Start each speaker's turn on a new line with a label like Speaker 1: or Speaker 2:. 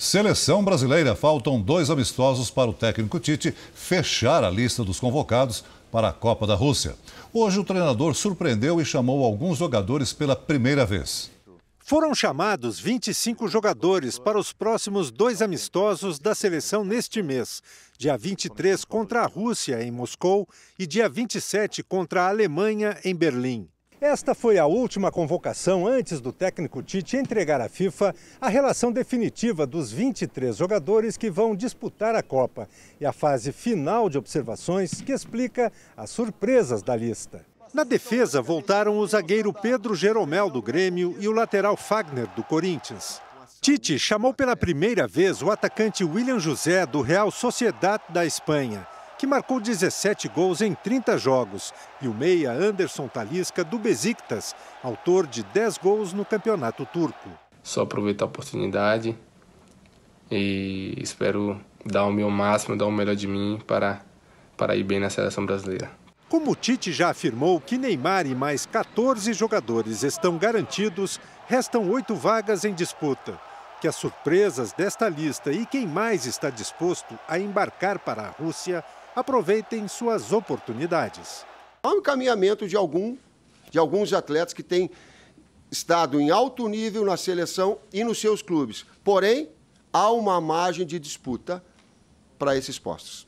Speaker 1: Seleção brasileira. Faltam dois amistosos para o técnico Tite fechar a lista dos convocados para a Copa da Rússia. Hoje, o treinador surpreendeu e chamou alguns
Speaker 2: jogadores pela primeira vez. Foram chamados 25 jogadores para os próximos dois amistosos da seleção neste mês. Dia 23 contra a Rússia, em Moscou, e dia 27 contra a Alemanha, em Berlim. Esta foi a última convocação antes do técnico Tite entregar à FIFA a relação definitiva dos 23 jogadores que vão disputar a Copa e a fase final de observações que explica as surpresas da lista. Na defesa, voltaram o zagueiro Pedro Jeromel do Grêmio e o lateral Fagner do Corinthians. Tite chamou pela primeira vez o atacante William José do Real Sociedade da Espanha que marcou 17 gols em 30 jogos, e o meia Anderson Talisca, do Besiktas,
Speaker 3: autor de 10 gols no campeonato turco. Só aproveitar a oportunidade e espero dar o meu máximo, dar o melhor de mim para, para ir bem na seleção brasileira.
Speaker 2: Como o Tite já afirmou que Neymar e mais 14 jogadores estão garantidos, restam oito vagas em disputa. Que as surpresas desta lista e quem mais está disposto a embarcar para a Rússia aproveitem
Speaker 4: suas oportunidades. Há um encaminhamento de, algum, de alguns atletas que têm estado em alto nível na seleção e nos seus clubes. Porém, há uma margem de disputa para esses postos.